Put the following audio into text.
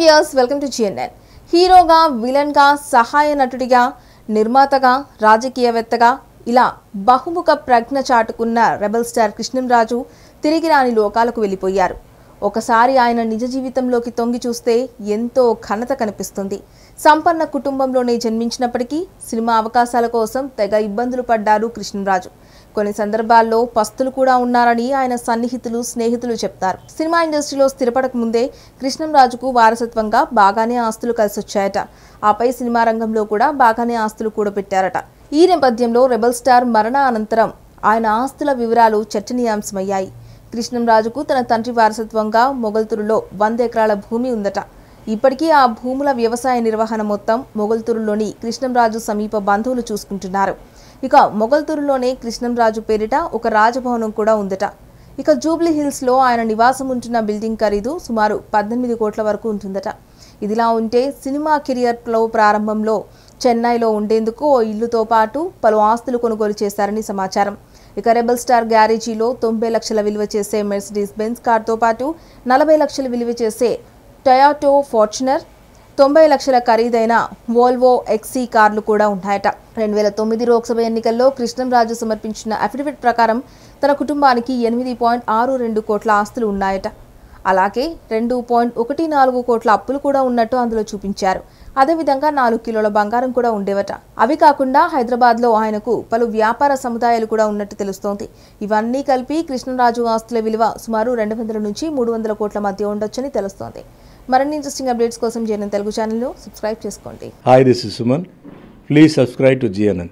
viewers welcome to GNN హీరోగా విలన్గా సహాయ నటుడిగా నిర్మాతగా రాజకీయవేత్తగా ఇలా బహుముఖ ప్రజ్ఞ చాటుకున్న రెబల్ స్టార్ కృష్ణంరాజు తిరిగి రాని లోకాలకు వెళ్ళిపోయారు ఒకసారి ఆయన నిజ జీవితంలోకి తొంగి చూస్తే ఎంతో ఘనత కనిపిస్తుంది సంపన్న కుటుంబంలోనే జన్మించినప్పటికీ సినిమా అవకాశాల కోసం తెగ ఇబ్బందులు పడ్డారు కృష్ణంరాజు కొన్ని సందర్భాల్లో పస్తులు కూడా ఉన్నారని ఆయన సన్నిహితులు స్నేహితులు చెప్తారు సినిమా ఇండస్ట్రీలో స్థిరపడక ముందే కృష్ణంరాజుకు వారసత్వంగా బాగానే ఆస్తులు కలిసొచ్చాయట ఆపై సినిమా రంగంలో కూడా బాగానే ఆస్తులు కూడబెట్టారట ఈ నేపథ్యంలో రెబల్ స్టార్ మరణ అనంతరం ఆయన ఆస్తుల వివరాలు చర్చనీయాంశమయ్యాయి కృష్ణంరాజుకు తన తండ్రి వారసత్వంగా మొగల్తురులో వంద ఎకరాల భూమి ఉందట ఇప్పటికీ ఆ భూముల వ్యవసాయ నిర్వహణ మొత్తం మొగల్తూరులోని కృష్ణంరాజు సమీప బంధువులు చూసుకుంటున్నారు ఇక మొగల్తూరులోనే కృష్ణంరాజు పేరిట ఒక రాజభవనం కూడా ఉందట ఇక జూబ్లీ హిల్స్లో ఆయన నివాసం ఉంటున్న బిల్డింగ్ ఖరీదు సుమారు పద్దెనిమిది కోట్ల వరకు ఉంటుందట ఇదిలా ఉంటే సినిమా కెరియర్లో ప్రారంభంలో చెన్నైలో ఉండేందుకు ఓ ఇల్లుతో పాటు పలు ఆస్తులు కొనుగోలు చేశారని సమాచారం ఇక రెబల్ స్టార్ గ్యారేజీలో తొంభై లక్షల విలువ చేసే మెర్సిడీస్ బెంజ్ కార్తో పాటు నలభై లక్షలు విలువ చేసే టయాటో ఫార్చునర్ తొంభై లక్షల ఖరీదైన వోల్వో ఎక్సీ కార్లు కూడా ఉన్నాయట రెండు వేల తొమ్మిది లోక్సభ ఎన్నికల్లో కృష్ణంరాజు సమర్పించిన అఫిడవిట్ ప్రకారం తన కుటుంబానికి ఎనిమిది పాయింట్ ఆరు రెండు కోట్ల ఆస్తులు ఉన్నాయట అలాగే రెండు పాయింట్ ఒకటి నాలుగు కోట్ల అప్పులు కూడా ఉన్నట్టు అందులో చూపించారు అదేవిధంగా నాలుగు కిలోల బంగారం కూడా ఉండేవట అవి కాకుండా హైదరాబాద్లో ఆయనకు పలు వ్యాపార సముదాయాలు కూడా ఉన్నట్టు తెలుస్తోంది ఇవన్నీ కలిపి కృష్ణరాజు ఆస్తుల విలువ సుమారు రెండు వందల నుంచి మూడు వందల కోట్ల మధ్య ఉండొచ్చని తెలుస్తోంది మరిన్ని ఇంట్రెస్టింగ్ అప్డేట్స్ కోసం జేఎన్ఎన్ తెలుగు ఛానల్ను సబ్స్క్రైబ్ చేసుకోండి hi this is Suman please subscribe to GNN